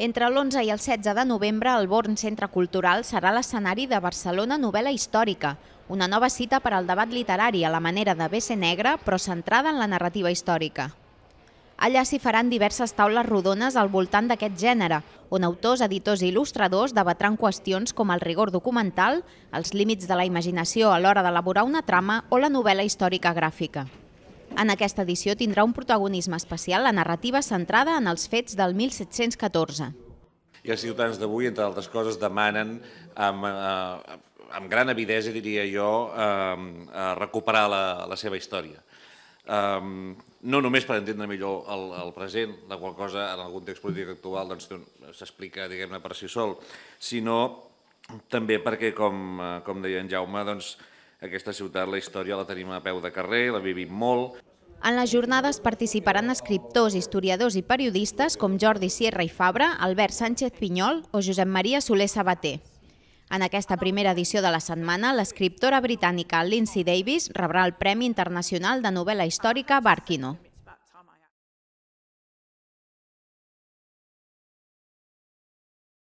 Entre l'11 i el 16 de novembre, el Born Centre Cultural serà l'escenari de Barcelona Novel·la Històrica, una nova cita per al debat literari a la manera de BC Negra, però centrada en la narrativa històrica. Allà s'hi faran diverses taules rodones al voltant d'aquest gènere, on autors, editors i il·lustradors debatran qüestions com el rigor documental, els límits de la imaginació a l'hora d'elaborar una trama o la novel·la històrica gràfica. En aquesta edició tindrà un protagonisme especial la narrativa centrada en els fets del 1714. I els ciutadans d'avui, entre altres coses, demanen amb, eh, amb gran avidesa, diria jo, eh, eh, recuperar la, la seva història. Eh, no només per entendre millor el, el present, la qual cosa en algun context polític actual doncs, eh, s'explica doncs, per si sol, sinó també perquè, com, eh, com deia en Jaume, doncs, aquesta ciutat, la història la tenim a peu de carrer, la vivim molt. En les jornades participaran escriptors, historiadors i periodistes com Jordi Sierra i Fabra, Albert Sánchez Pinyol o Josep Maria Soler Sabater. En aquesta primera edició de la setmana, l'escriptora britànica Lindsay Davis rebrà el Premi Internacional de Novel·la Històrica Barkino.